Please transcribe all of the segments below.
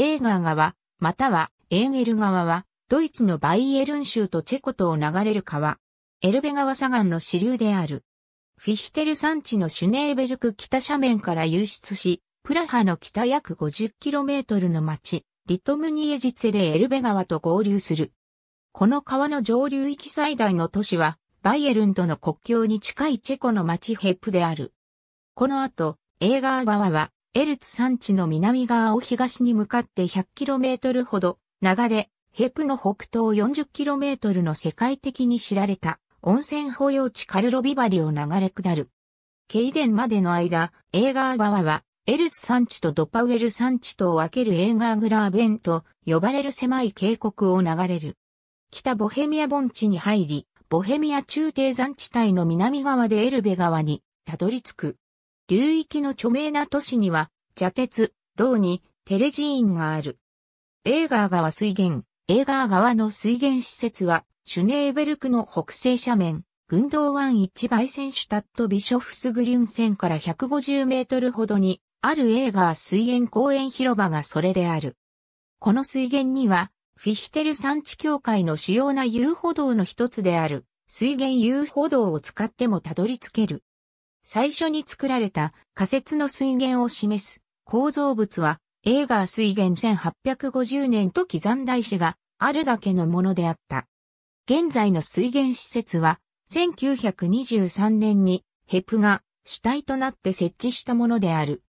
エーガー川、またはエーゲル川は、ドイツのバイエルン州とチェコ島を流れる川、エルベ川左岸の支流である。フィヒテル山地のシュネーベルク北斜面から流出し、プラハの北約 50km の町、リトムニエジツェでエルベ川と合流する。この川の上流域最大の都市は、バイエルンとの国境に近いチェコの町ヘップである。この後、エーガー川はエルツ山地の南側を東に向かって 100km ほど流れ、ヘプの北東 40km の世界的に知られた温泉保養地カルロビバリを流れ下る。ケイデンまでの間、エーガー川は、エルツ山地とドパウエル山地とを分けるエーガーグラーベンと呼ばれる狭い渓谷を流れる。北ボヘミア盆地に入り、ボヘミア中低山地帯の南側でエルベ川にたどり着く。流域の著名な都市には、蛇鉄、牢に、テレ寺院がある。エーガー川水源、エーガー川の水源施設は、シュネーベルクの北西斜面、群道湾一倍線シュタットビショフスグリュン線から150メートルほどに、あるエーガー水源公園広場がそれである。この水源には、フィヒテル産地協会の主要な遊歩道の一つである、水源遊歩道を使ってもたどり着ける。最初に作られた仮説の水源を示す構造物は、エーガー水源1850年と刻んだ石があるだけのものであった。現在の水源施設は、1923年にヘプが主体となって設置したものである。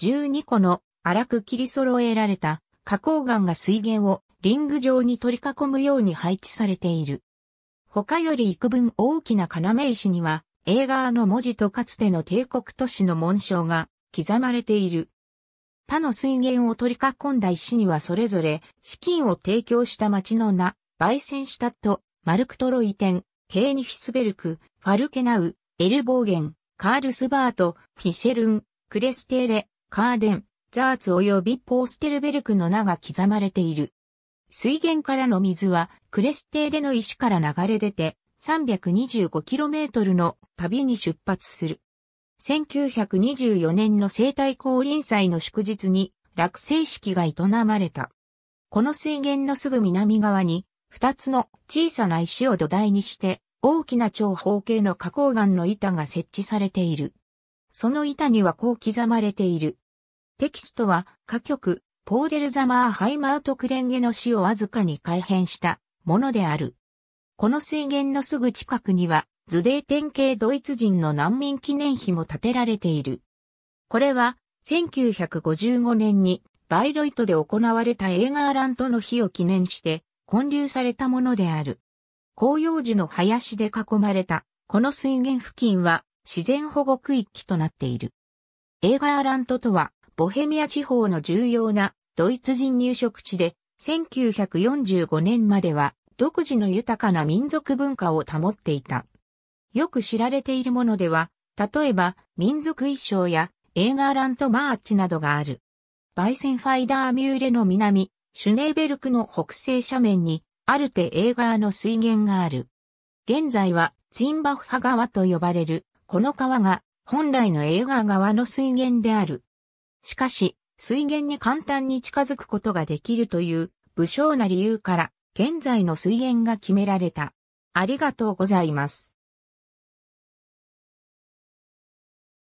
12個の荒く切り揃えられた花崗岩が水源をリング状に取り囲むように配置されている。他より幾分大きな要石には映画の文字とかつての帝国都市の紋章が刻まれている。他の水源を取り囲んだ石にはそれぞれ資金を提供した町の名、バイセンシュタット、マルクトロイテン、ケーニフィスベルク、ファルケナウ、エルボーゲン、カールスバート、フィシェルン、クレステーレ、カーデン、ザーツ及びポーステルベルクの名が刻まれている。水源からの水はクレステーレの石から流れ出て、325km の旅に出発する。1924年の生態降臨祭の祝日に落成式が営まれた。この水源のすぐ南側に、二つの小さな石を土台にして、大きな長方形の花崗岩の板が設置されている。その板にはこう刻まれている。テキストは、歌曲、ポーデルザマーハイマートクレンゲの詩をわずかに改変したものである。この水源のすぐ近くには、ズデーテン系ドイツ人の難民記念碑も建てられている。これは、1955年にバイロイトで行われたエーガーラントの日を記念して、建立されたものである。紅葉樹の林で囲まれた、この水源付近は自然保護区域となっている。エーガーラントとは、ボヘミア地方の重要なドイツ人入植地で、1945年までは独自の豊かな民族文化を保っていた。よく知られているものでは、例えば民族衣装や映画ラントマーチなどがある。バイセンファイダーミューレの南、シュネーベルクの北西斜面に、アルテ映画の水源がある。現在は、ツインバッハ川と呼ばれる、この川が、本来の映画川の水源である。しかし、水源に簡単に近づくことができるという、武将な理由から、現在の水源が決められた。ありがとうございます。